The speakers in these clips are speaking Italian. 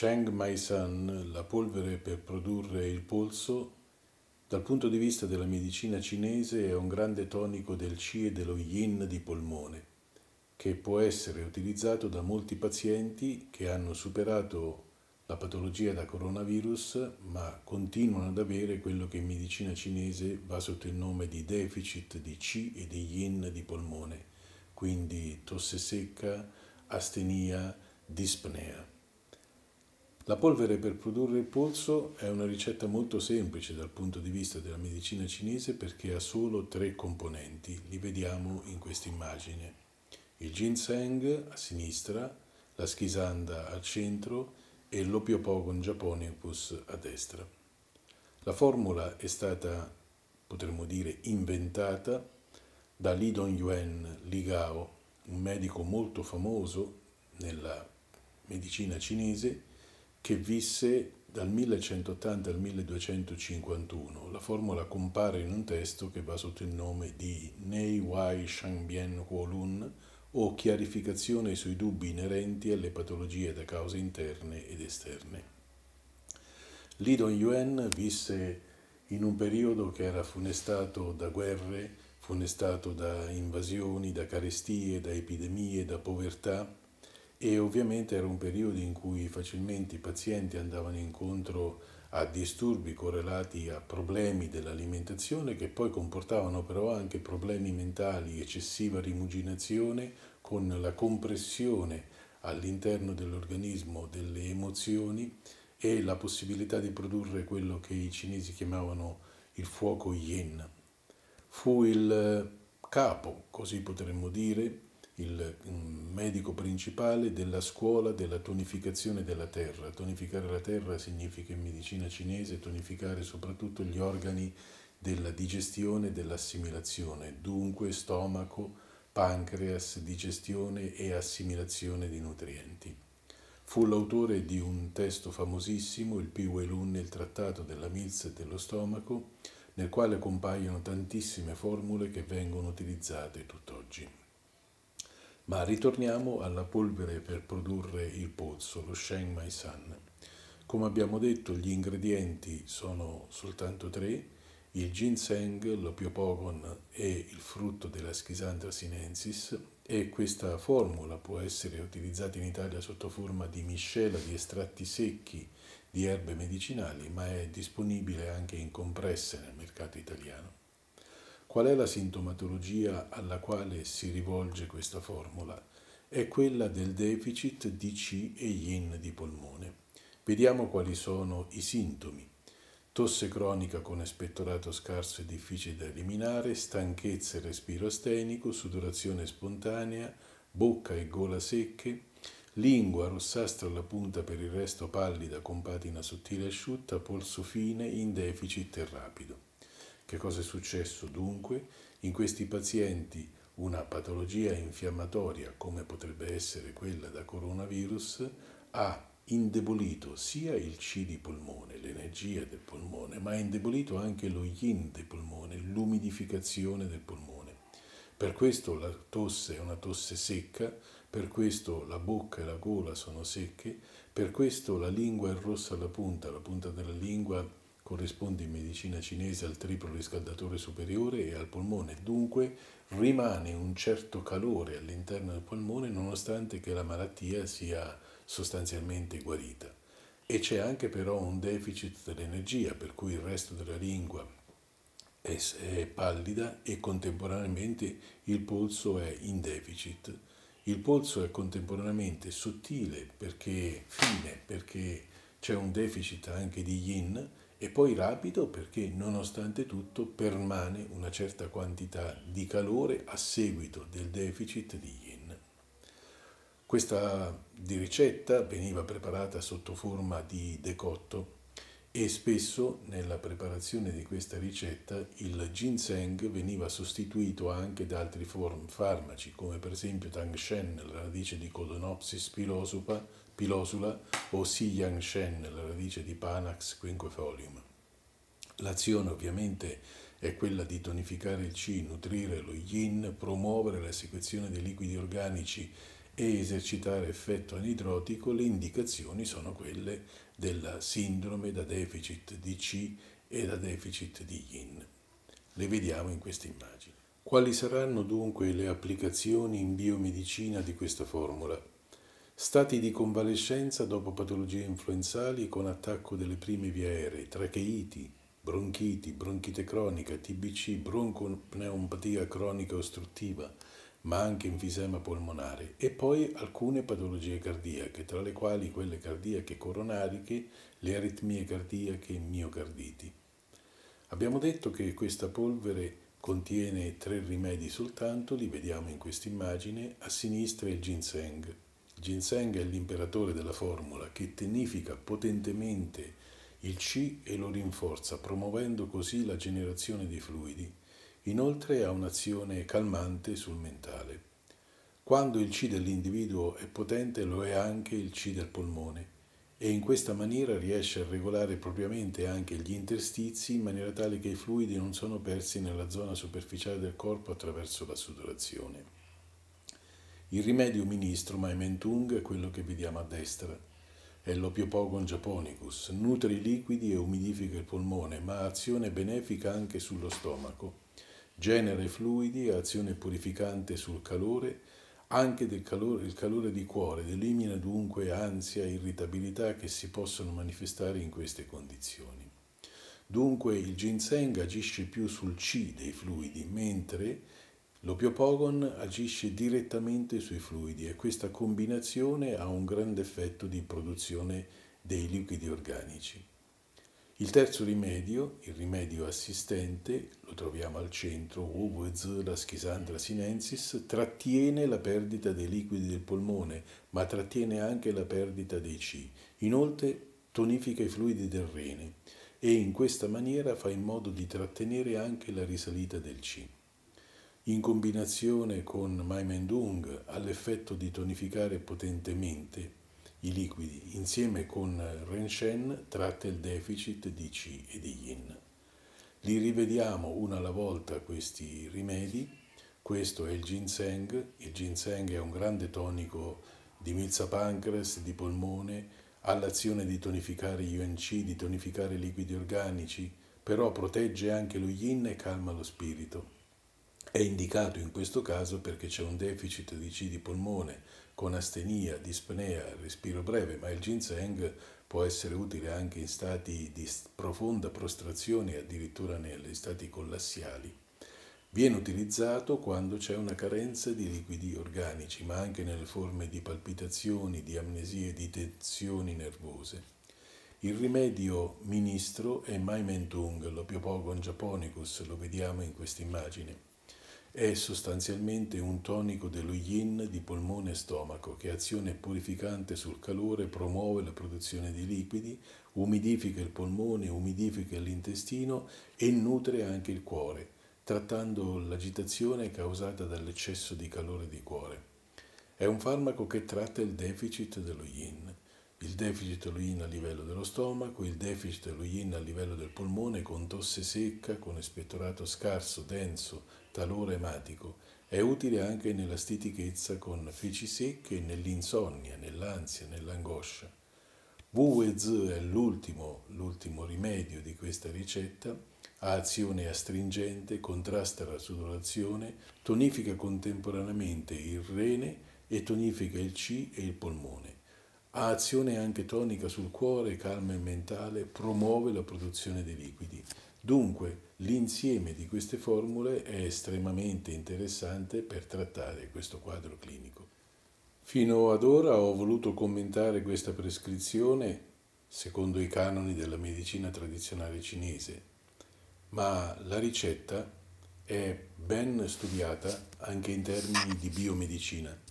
Sheng San, la polvere per produrre il polso, dal punto di vista della medicina cinese è un grande tonico del Qi e dello Yin di polmone, che può essere utilizzato da molti pazienti che hanno superato la patologia da coronavirus, ma continuano ad avere quello che in medicina cinese va sotto il nome di deficit di Qi e di Yin di polmone, quindi tosse secca, astenia, dispnea. La polvere per produrre il polso è una ricetta molto semplice dal punto di vista della medicina cinese perché ha solo tre componenti, li vediamo in questa immagine. Il ginseng a sinistra, la schisanda al centro e l'opiopogon japonicus a destra. La formula è stata, potremmo dire, inventata da Li Dongyuan Ligao, un medico molto famoso nella medicina cinese che visse dal 1180 al 1251. La formula compare in un testo che va sotto il nome di Nei Wai Shangbien Huolun o chiarificazione sui dubbi inerenti alle patologie da cause interne ed esterne. Li Dong Yuen visse in un periodo che era funestato da guerre, funestato da invasioni, da carestie, da epidemie, da povertà, e ovviamente era un periodo in cui facilmente i pazienti andavano incontro a disturbi correlati a problemi dell'alimentazione che poi comportavano però anche problemi mentali, eccessiva rimuginazione con la compressione all'interno dell'organismo delle emozioni e la possibilità di produrre quello che i cinesi chiamavano il fuoco yin. Fu il capo, così potremmo dire, il medico principale della scuola della tonificazione della terra. Tonificare la terra significa in medicina cinese tonificare soprattutto gli organi della digestione e dell'assimilazione, dunque stomaco, pancreas, digestione e assimilazione di nutrienti. Fu l'autore di un testo famosissimo, il Piwelun, il trattato della milza e dello stomaco, nel quale compaiono tantissime formule che vengono utilizzate tutt'oggi. Ma ritorniamo alla polvere per produrre il pozzo, lo Sheng Mai San. Come abbiamo detto, gli ingredienti sono soltanto tre, il ginseng, l'opiopogon e il frutto della schisandra sinensis e questa formula può essere utilizzata in Italia sotto forma di miscela di estratti secchi di erbe medicinali, ma è disponibile anche in compresse nel mercato italiano. Qual è la sintomatologia alla quale si rivolge questa formula? È quella del deficit di C e Yin di polmone. Vediamo quali sono i sintomi. Tosse cronica con espettorato scarso e difficile da eliminare, stanchezza e respiro astenico, sudorazione spontanea, bocca e gola secche, lingua rossastra alla punta per il resto pallida con patina sottile e asciutta, polso fine, in deficit e rapido. Che cosa è successo dunque? In questi pazienti una patologia infiammatoria come potrebbe essere quella da coronavirus ha indebolito sia il C di polmone, l'energia del polmone, ma ha indebolito anche lo yin del polmone, l'umidificazione del polmone. Per questo la tosse è una tosse secca, per questo la bocca e la gola sono secche, per questo la lingua è rossa alla punta, la punta della lingua corrisponde in medicina cinese al triplo riscaldatore superiore e al polmone, dunque rimane un certo calore all'interno del polmone nonostante che la malattia sia sostanzialmente guarita. E c'è anche però un deficit dell'energia, per cui il resto della lingua è pallida e contemporaneamente il polso è in deficit. Il polso è contemporaneamente sottile perché fine, perché c'è un deficit anche di yin, e poi rapido perché nonostante tutto permane una certa quantità di calore a seguito del deficit di yin. Questa ricetta veniva preparata sotto forma di decotto e spesso nella preparazione di questa ricetta il ginseng veniva sostituito anche da altri farmaci come per esempio tangshen, la radice di Codonopsis pilosopa, pilosula o Si Yang Shen, la radice di Panax quinquefolium. L'azione ovviamente è quella di tonificare il Qi, nutrire lo Yin, promuovere la secrezione dei liquidi organici e esercitare effetto anidrotico, le indicazioni sono quelle della sindrome da deficit di Qi e da deficit di Yin. Le vediamo in queste immagini. Quali saranno dunque le applicazioni in biomedicina di questa formula? stati di convalescenza dopo patologie influenzali con attacco delle prime vie aeree, tracheiti, bronchiti, bronchite cronica, TBC, broncopneumopatia cronica ostruttiva, ma anche enfisema polmonare e poi alcune patologie cardiache, tra le quali quelle cardiache coronariche, le aritmie cardiache e miocarditi. Abbiamo detto che questa polvere contiene tre rimedi soltanto, li vediamo in questa immagine, a sinistra il ginseng, Ginseng è l'imperatore della formula che tenifica potentemente il Qi e lo rinforza, promuovendo così la generazione di fluidi. Inoltre ha un'azione calmante sul mentale. Quando il Qi dell'individuo è potente lo è anche il Qi del polmone e in questa maniera riesce a regolare propriamente anche gli interstizi in maniera tale che i fluidi non sono persi nella zona superficiale del corpo attraverso la sudorazione. Il rimedio ministrum aimentung è quello che vediamo a destra. È l'opiopogon japonicus, nutre i liquidi e umidifica il polmone, ma ha azione benefica anche sullo stomaco. Genera i fluidi, ha azione purificante sul calore, anche del calore, il calore di cuore, ed elimina dunque ansia e irritabilità che si possono manifestare in queste condizioni. Dunque il ginseng agisce più sul C dei fluidi, mentre L'opiopogon agisce direttamente sui fluidi e questa combinazione ha un grande effetto di produzione dei liquidi organici. Il terzo rimedio, il rimedio assistente, lo troviamo al centro, Woodwoods, la schisandra sinensis, trattiene la perdita dei liquidi del polmone, ma trattiene anche la perdita dei C. Inoltre tonifica i fluidi del rene e in questa maniera fa in modo di trattenere anche la risalita del C in combinazione con Mai Mendung ha l'effetto di tonificare potentemente i liquidi, insieme con Renshen tratta il deficit di Qi e di Yin. Li rivediamo una alla volta questi rimedi. Questo è il ginseng. Il ginseng è un grande tonico di milza pancreas, di polmone, ha l'azione di tonificare gli UNC, di tonificare i liquidi organici, però protegge anche lo yin e calma lo spirito. È indicato in questo caso perché c'è un deficit di C di polmone con astenia, dispnea, respiro breve, ma il ginseng può essere utile anche in stati di profonda prostrazione e addirittura negli stati collassiali. Viene utilizzato quando c'è una carenza di liquidi organici, ma anche nelle forme di palpitazioni, di amnesie e di tensioni nervose. Il rimedio ministro è Mai Mentung, Maimentung, l'opiopogon japonicus, lo vediamo in questa immagine. È sostanzialmente un tonico dello yin di polmone e stomaco che azione purificante sul calore promuove la produzione di liquidi, umidifica il polmone, umidifica l'intestino e nutre anche il cuore, trattando l'agitazione causata dall'eccesso di calore di cuore. È un farmaco che tratta il deficit dello yin il deficit lo in a livello dello stomaco, il deficit lo in a livello del polmone con tosse secca, con espettorato scarso, denso, talore ematico. È utile anche nella stitichezza con feci secche, e nell'insonnia, nell'ansia, nell'angoscia. Wuwez è l'ultimo, l'ultimo rimedio di questa ricetta, ha azione astringente, contrasta la sudorazione, tonifica contemporaneamente il rene e tonifica il C e il polmone ha azione anche tonica sul cuore, calma e mentale, promuove la produzione dei liquidi. Dunque, l'insieme di queste formule è estremamente interessante per trattare questo quadro clinico. Fino ad ora ho voluto commentare questa prescrizione secondo i canoni della medicina tradizionale cinese, ma la ricetta è ben studiata anche in termini di biomedicina.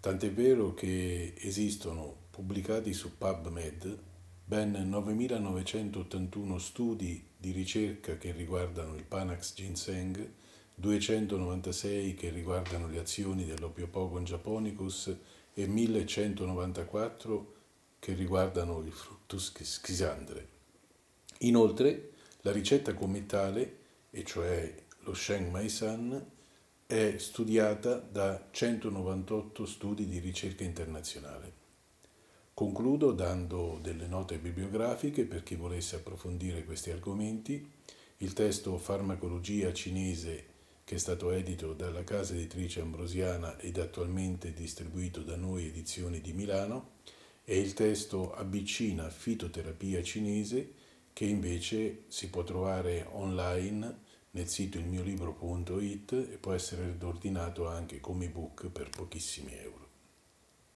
Tant'è vero che esistono pubblicati su PubMed, ben 9.981 studi di ricerca che riguardano il Panax ginseng, 296 che riguardano le azioni dell'Opiopogon japonicus e 1194 che riguardano il fructus schisandre. Inoltre, la ricetta commettale, e cioè lo Sheng San, è studiata da 198 studi di ricerca internazionale. Concludo dando delle note bibliografiche per chi volesse approfondire questi argomenti. Il testo Farmacologia cinese, che è stato edito dalla casa editrice ambrosiana ed attualmente distribuito da noi Edizioni di Milano, e il testo Abbicina fitoterapia cinese, che invece si può trovare online nel sito ilmiolibro.it e può essere ordinato anche come ebook per pochissimi euro.